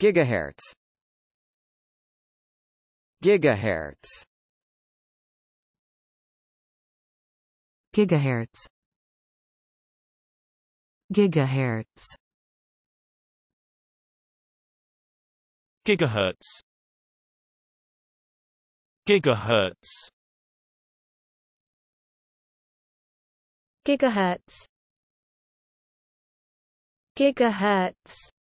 gigahertz gigahertz gigahertz gigahertz gigahertz gigahertz gigahertz gigahertz